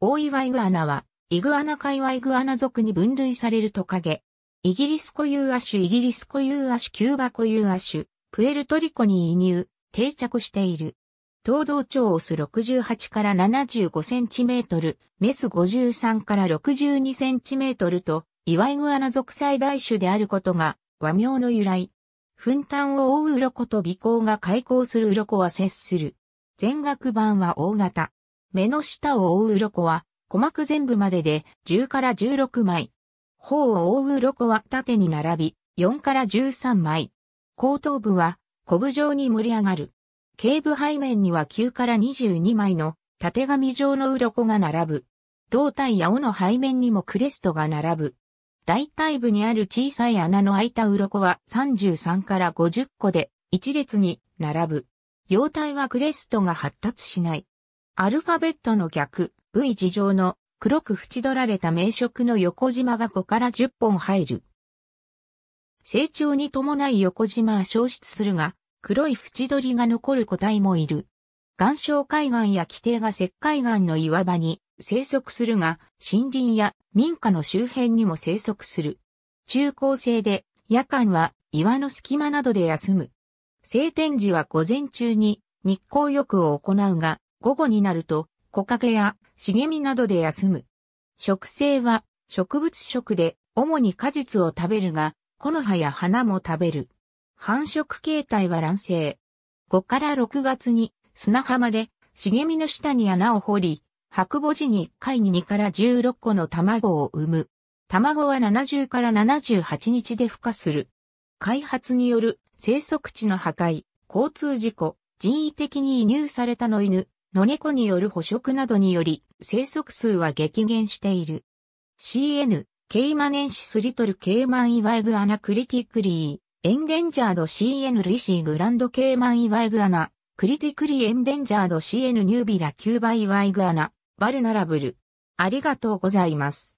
大岩イグアナは、イグアナ界はイグアナ族に分類されるトカゲ。イギリス固有亜種イギリス固有亜種キューバ固有亜種、プエルトリコに移入、定着している。東道長オス68から75センチメートル、メス53から62センチメートルと、岩イグアナ属最大種であることが、和名の由来。粉炭を覆う鱗と鼻孔が開口する鱗は接する。全額版は大型。目の下を覆う鱗は、鼓膜全部までで10から16枚。頬を覆う鱗は縦に並び、4から13枚。後頭部は、コブ状に盛り上がる。頸部背面には9から22枚の縦紙状の鱗が並ぶ。胴体や尾の背面にもクレストが並ぶ。大体部にある小さい穴の開いた鱗は33から50個で一列に並ぶ。腰体はクレストが発達しない。アルファベットの逆、V 字状の黒く縁取られた名色の横縞が5から10本入る。成長に伴い横縞は消失するが、黒い縁取りが残る個体もいる。岩礁海岸や規定が石灰岩の岩場に生息するが、森林や民家の周辺にも生息する。中高生で夜間は岩の隙間などで休む。晴天時は午前中に日光浴を行うが、午後になると、木陰や茂みなどで休む。食生は植物食で、主に果実を食べるが、木の葉や花も食べる。繁殖形態は卵生。5から6月に砂浜で茂みの下に穴を掘り、白母寺に1回に2から16個の卵を産む。卵は70から78日で孵化する。開発による生息地の破壊、交通事故、人為的に移入されたの犬、野猫による捕食などにより生息数は激減している。CN、ケイマネンシスリトルケイマンイワイグアナクリティクリー、エンデンジャード CN リシーグランドケイマンイワイグアナ、クリティクリーエンデンジャード CN ニュービラキューバイワイグアナ、バルナラブル。ありがとうございます。